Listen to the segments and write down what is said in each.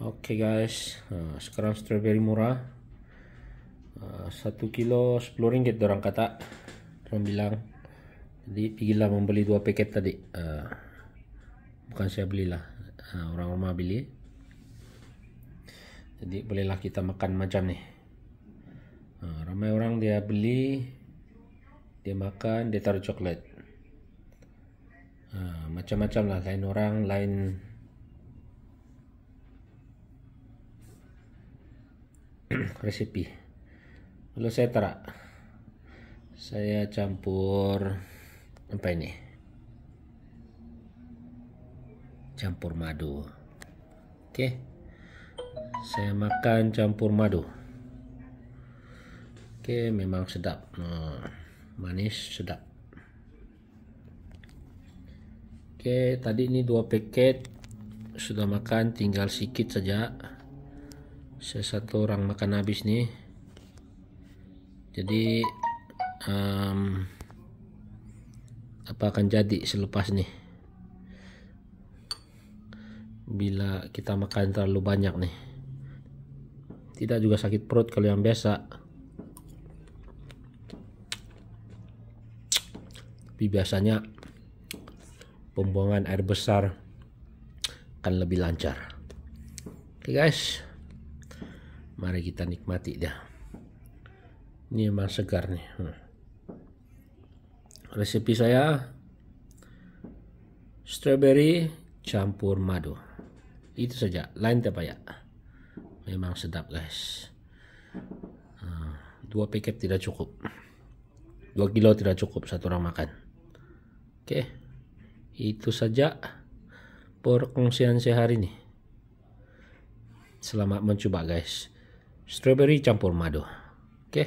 Oke okay guys, eh, sekarang strawberry murah. Eh, satu kilo sepuluh ringgit orang kata, orang bilang. Jadi pergilah membeli dua paket tadi. Eh, bukan saya belilah, orang rumah beli. Jadi bolehlah kita makan macam ni. ramai orang dia beli, dia makan, dia taruh coklat. Macam-macam lah, lain orang, lain resepi lalu saya terak saya campur apa ini campur madu oke saya makan campur madu oke memang sedap hmm, manis sedap oke tadi ini dua paket sudah makan tinggal sedikit saja sesatu orang makan habis nih jadi um, apa akan jadi selepas nih bila kita makan terlalu banyak nih tidak juga sakit perut kalau yang biasa tapi biasanya pembuangan air besar akan lebih lancar oke okay guys mari kita nikmati dah ini emang segar nih hmm. resepi saya strawberry campur madu itu saja lain apa ya memang sedap guys hmm. dua paket tidak cukup dua kilo tidak cukup satu orang makan oke itu saja perkongsian sehari ini selamat mencoba guys strawberry campur madu. Oke. Okay.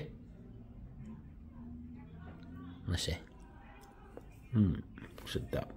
Masih. Hmm, sedap.